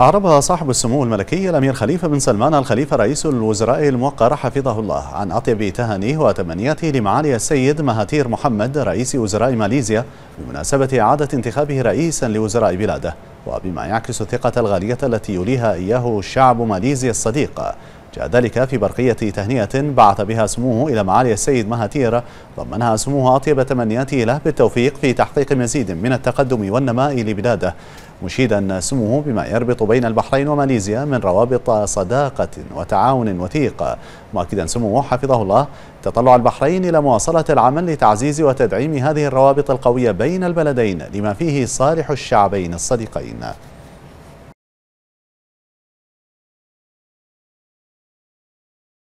أعرب صاحب السمو الملكي الأمير خليفة بن سلمان الخليفة رئيس الوزراء الموقر حفظه الله عن أطيب تهانيه وتمنياته لمعالي السيد مهاتير محمد رئيس وزراء ماليزيا بمناسبة إعادة انتخابه رئيسا لوزراء بلاده وبما يعكس الثقة الغالية التي يوليها إياه شعب ماليزيا الصديق جاء ذلك في برقية تهنئة بعث بها سموه إلى معالي السيد مهاتير ضمنها سموه أطيب تمنياته له بالتوفيق في تحقيق مزيد من التقدم والنماء لبلاده مشيدا سموه بما يربط بين البحرين وماليزيا من روابط صداقة وتعاون وثيق مؤكدا سموه حفظه الله تطلع البحرين إلى مواصلة العمل لتعزيز وتدعيم هذه الروابط القوية بين البلدين لما فيه صالح الشعبين الصديقين